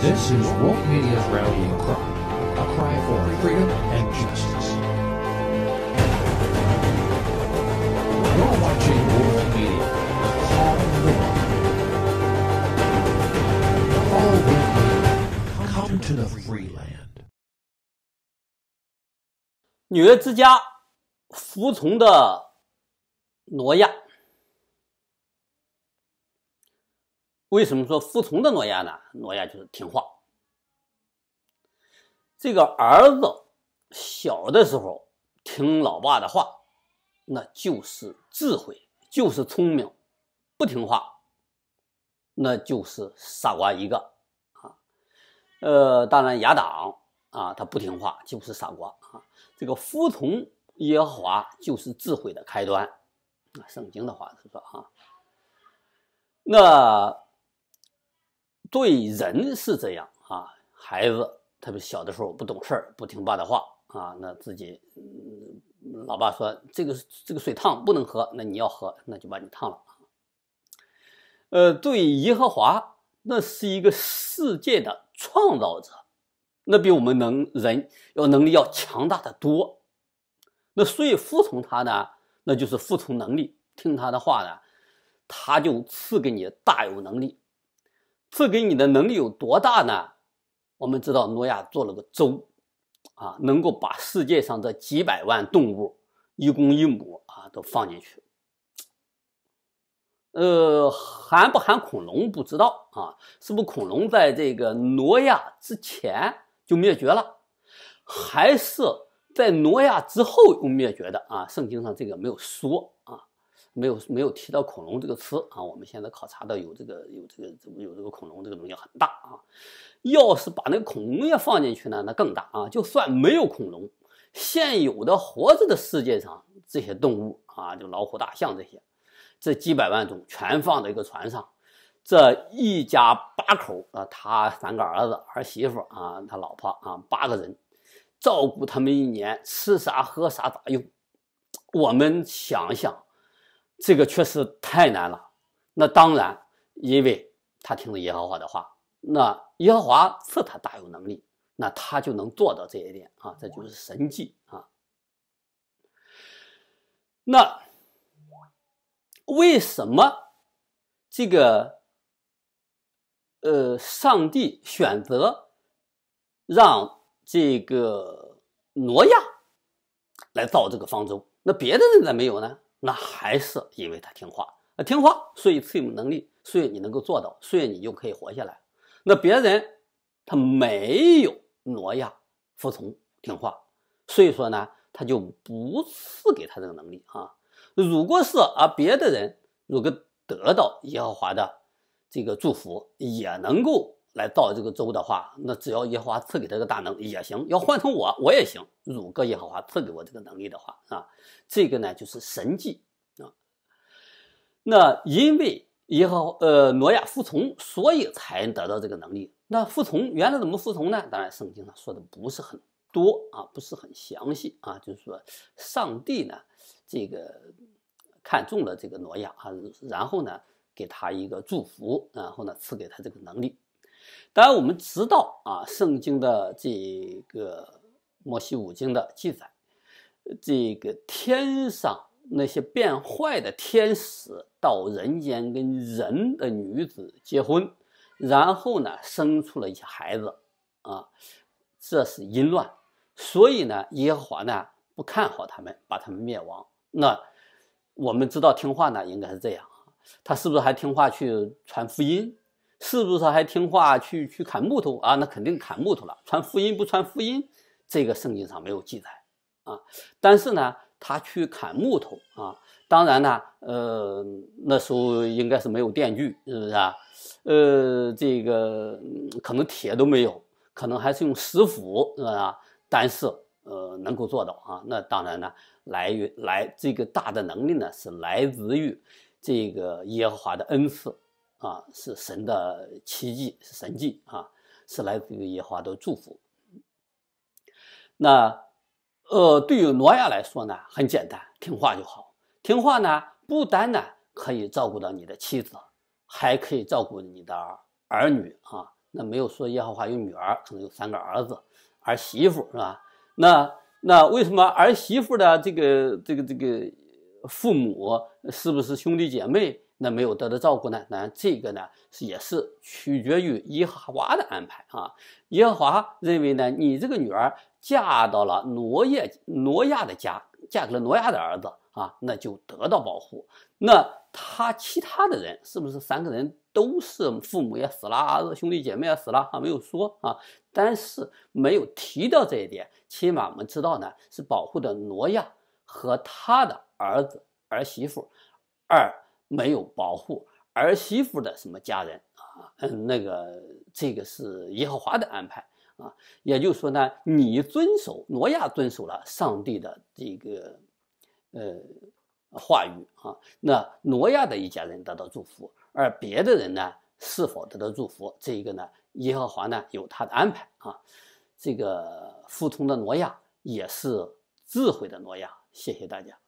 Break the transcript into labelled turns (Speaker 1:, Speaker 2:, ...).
Speaker 1: This is Wolf Media's rallying cry, a cry for freedom and justice. You're watching Wolf Media, the call of freedom. Come to the free land. 纽约之家服从的挪亚。为什么说服从的诺亚呢？诺亚就是听话。这个儿子小的时候听老爸的话，那就是智慧，就是聪明；不听话，那就是傻瓜一个啊。呃，当然亚当啊，他不听话就是傻瓜啊。这个服从耶和华就是智慧的开端。那圣经的话是说啊，那。对人是这样啊，孩子特别小的时候不懂事儿，不听爸的话啊，那自己老爸说这个这个水烫不能喝，那你要喝，那就把你烫了呃，对耶和华，那是一个世界的创造者，那比我们能人要能力要强大的多，那所以服从他呢，那就是服从能力，听他的话呢，他就赐给你大有能力。赐给你的能力有多大呢？我们知道诺亚做了个舟，啊，能够把世界上这几百万动物，一公一母啊，都放进去。呃，含不含恐龙不知道啊，是不是恐龙在这个挪亚之前就灭绝了，还是在挪亚之后又灭绝的啊？圣经上这个没有说啊。没有没有提到恐龙这个词啊！我们现在考察的有这个有这个有这个恐龙这个东西很大啊。要是把那个恐龙也放进去呢，那更大啊！就算没有恐龙，现有的活着的世界上这些动物啊，就老虎、大象这些，这几百万种全放在一个船上，这一家八口啊，他三个儿子儿媳妇啊，他老婆啊，八个人照顾他们一年吃啥喝啥咋用？我们想想。这个确实太难了，那当然，因为他听了耶和华的话，那耶和华赐他大有能力，那他就能做到这一点啊，这就是神迹啊。那为什么这个呃上帝选择让这个挪亚来造这个方舟？那别的人咋没有呢？那还是因为他听话啊，听话，所以赐予能力，所以你能够做到，所以你就可以活下来。那别人他没有挪亚服从听话，所以说呢，他就不赐给他这个能力啊。如果是啊，别的人如果得到耶和华的这个祝福，也能够。来造这个州的话，那只要耶和华赐给他这个大能也行。要换成我，我也行。如果耶和华赐给我这个能力的话啊，这个呢就是神迹啊。那因为耶和呃挪亚服从，所以才得到这个能力。那服从原来怎么服从呢？当然圣经上说的不是很多啊，不是很详细啊，就是说上帝呢这个看中了这个挪亚啊，然后呢给他一个祝福，然后呢赐给他这个能力。当然，我们知道啊，圣经的这个摩西五经的记载，这个天上那些变坏的天使到人间跟人的女子结婚，然后呢生出了一些孩子啊，这是淫乱，所以呢，耶和华呢不看好他们，把他们灭亡。那我们知道听话呢，应该是这样，他是不是还听话去传福音？是不是还听话去去砍木头啊？那肯定砍木头了。传福音不传福音，这个圣经上没有记载啊。但是呢，他去砍木头啊。当然呢，呃，那时候应该是没有电锯，是不是啊？呃，这个可能铁都没有，可能还是用石斧，是吧？啊？但是呃，能够做到啊。那当然呢，来于来这个大的能力呢，是来自于这个耶和华的恩赐。啊，是神的奇迹，是神迹啊，是来自于耶和华的祝福。那呃，对于挪亚来说呢，很简单，听话就好。听话呢，不单呢可以照顾到你的妻子，还可以照顾你的儿女啊。那没有说耶和华有女儿，可能有三个儿子，儿媳妇是吧？那那为什么儿媳妇的这个这个这个父母是不是兄弟姐妹？那没有得到照顾呢？当然，这个呢也是取决于耶和华的安排啊。耶和华认为呢，你这个女儿嫁到了挪亚挪亚的家，嫁给了挪亚的儿子啊，那就得到保护。那他其他的人是不是三个人都是父母也死了，兄弟姐妹也死了，啊？没有说啊？但是没有提到这一点，起码我们知道呢，是保护的挪亚和他的儿子儿媳妇二。没有保护儿媳妇的什么家人啊，嗯，那个这个是耶和华的安排啊，也就是说呢，你遵守挪亚遵守了上帝的这个呃话语啊，那挪亚的一家人得到祝福，而别的人呢是否得到祝福，这一个呢，耶和华呢有他的安排啊，这个服从的挪亚也是智慧的挪亚，谢谢大家。